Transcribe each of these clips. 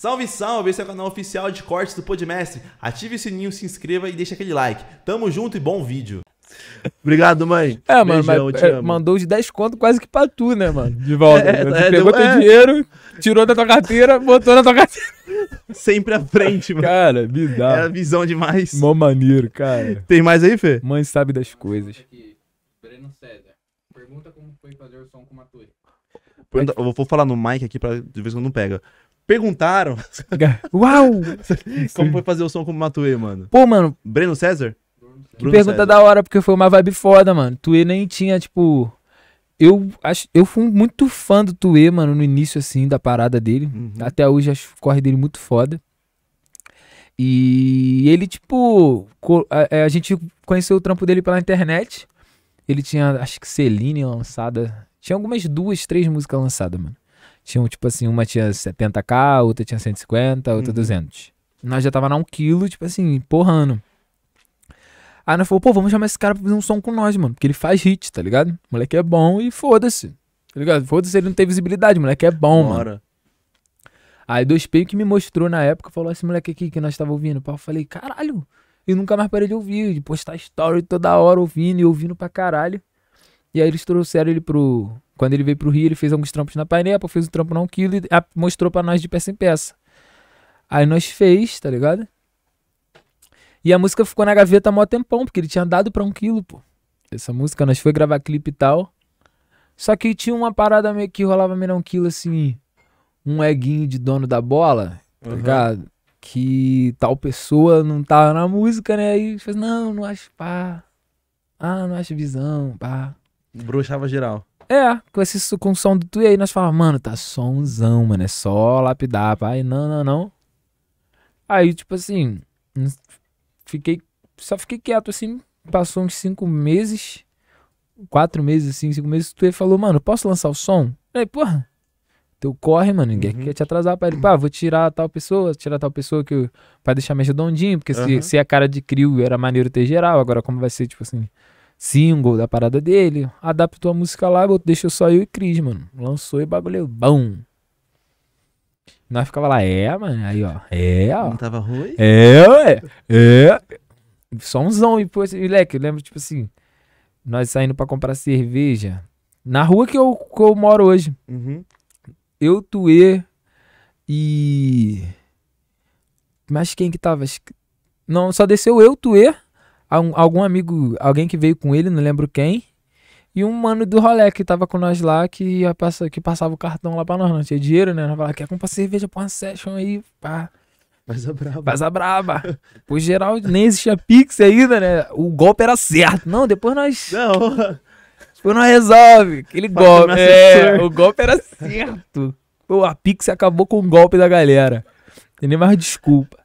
Salve, salve! Esse é o canal oficial de cortes do Podmestre. Ative o sininho, se inscreva e deixa aquele like. Tamo junto e bom vídeo. Obrigado, mãe. É, mano, Beijão, mas, é, mandou de 10 conto quase que pra tu, né, mano? De volta. É, né? é, pegou teu é. dinheiro, tirou da tua carteira, botou na tua carteira. Sempre à frente, mano. Cara, bizarro. Era é visão demais. Mó maneiro, cara. Tem mais aí, Fê? Mãe sabe das coisas. Aqui, Breno César. Pergunta como foi fazer o som com o Maturi. Eu vou falar no mic aqui pra de vez que não pega. Perguntaram. Uau! como foi fazer o som com o Matue, mano? Pô, mano. Breno César? Bruno pergunta César. da hora, porque foi uma vibe foda, mano. Tuê nem tinha, tipo. Eu, acho, eu fui muito fã do Tuê, mano, no início, assim, da parada dele. Uhum. Até hoje acho o corre dele muito foda. E ele, tipo, a, é, a, gente conheceu o trampo dele pela internet. Ele tinha, acho que Celine lançada. Tinha algumas duas, três músicas lançadas, mano. Tinham, tipo assim, uma tinha 70k, outra tinha 150, outra uhum. 200. Nós já tava na 1 quilo, tipo assim, empurrando Aí nós falou, pô, vamos chamar esse cara pra fazer um som com nós, mano. Porque ele faz hit, tá ligado? O moleque é bom e foda-se. Tá ligado? Foda-se, ele não tem visibilidade, o moleque é bom, Bora. mano. Aí 2P que me mostrou na época, falou esse assim, moleque aqui que nós tava ouvindo. Pô, eu falei, caralho. E nunca mais parei de ouvir, de postar story toda hora ouvindo e ouvindo pra caralho. E aí eles trouxeram ele pro. Quando ele veio pro Rio, ele fez alguns trampos na pô fez um trampo na 1kg e mostrou pra nós de peça em peça. Aí nós fez, tá ligado? E a música ficou na gaveta mó tempão, porque ele tinha dado pra um quilo, pô. Essa música, nós foi gravar clipe e tal. Só que tinha uma parada meio que rolava meio um quilo assim. Um eguinho de dono da bola, tá uhum. ligado? Que tal pessoa não tava na música, né? Aí fez, assim, não, não acho pá. Ah, não acho visão, pá. Bruxava geral. É, com esse com som do tu. E aí nós falamos, mano, tá somzão, mano. É só lapidar, pai. Não, não, não. Aí, tipo assim, fiquei. Só fiquei quieto, assim. Passou uns cinco meses. Quatro meses, assim, cinco meses. Tu falou, mano, posso lançar o som? aí, porra. Teu corre, mano, ninguém uhum. quer te atrasar pra ele. Pá, vou tirar tal pessoa, tirar tal pessoa que eu, pra deixar mais redondinho, porque uhum. se, se a cara de crio era maneiro ter geral, agora como vai ser, tipo assim, single da parada dele, adaptou a música lá, deixou só eu e Cris, mano. Lançou e bagulho bom. Nós ficava lá, é, mano, aí ó, é, ó. Não tava ruim? É, ué, é. Só umzão, e pô, moleque, eu lembro, tipo assim, nós saindo pra comprar cerveja, na rua que eu, que eu moro hoje. Uhum. Eu, Tuê e... Mas quem que tava? Não, só desceu eu, Tuê algum amigo, alguém que veio com ele, não lembro quem, e um mano do rolê que tava com nós lá, que, ia que passava o cartão lá pra nós, não tinha dinheiro, né? Nós falava, quer comprar cerveja pra uma session aí, pá. Mas a braba. Mas a braba. Por geral, nem existia Pix ainda, né? O golpe era certo. Não, depois nós. Não. Depois nós resolve. Aquele golpe. É, o golpe era certo. Pô, a Pix acabou com o golpe da galera. Tem nem mais desculpa.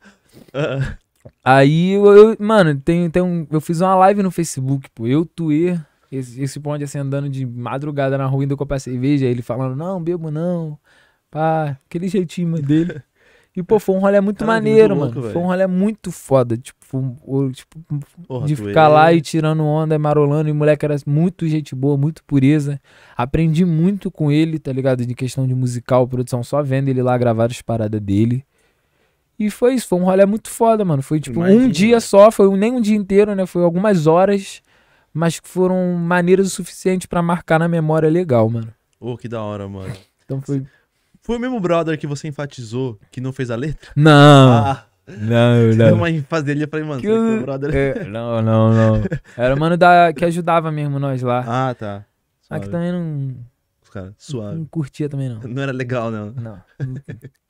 Uh -uh. Aí eu, eu, mano, tem, tem um, eu fiz uma live no Facebook, pô. Eu, Tuer, esse, esse bonde assim andando de madrugada na rua indo comprar cerveja, ele falando, não, bebo não. Pá, aquele jeitinho dele. E, pô, foi um rolê muito maneiro, muito louco, mano. Véio. Foi um rolê muito foda. Tipo, tipo Porra, de ficar é... lá e tirando onda e marolando. E o moleque era muito gente boa, muito pureza. Aprendi muito com ele, tá ligado? De questão de musical, produção. Só vendo ele lá gravar as paradas dele. E foi isso, foi um rolê muito foda, mano. Foi tipo Imagina. um dia né? só, foi nem um dia inteiro, né? Foi algumas horas, mas foram maneiras o suficiente para marcar na memória legal, mano. Ô, oh, que da hora, mano. Então foi. Foi o mesmo brother que você enfatizou que não fez a letra? Não. Ah. Não, não. Deu uma enfadelia pra mim, mano. Que... Você é brother. É, não, não, não. Era o mano da... que ajudava mesmo nós lá. Ah, tá. Suave. que também não. Os caras, suave. Não curtia também, não. Não era legal, não. Não.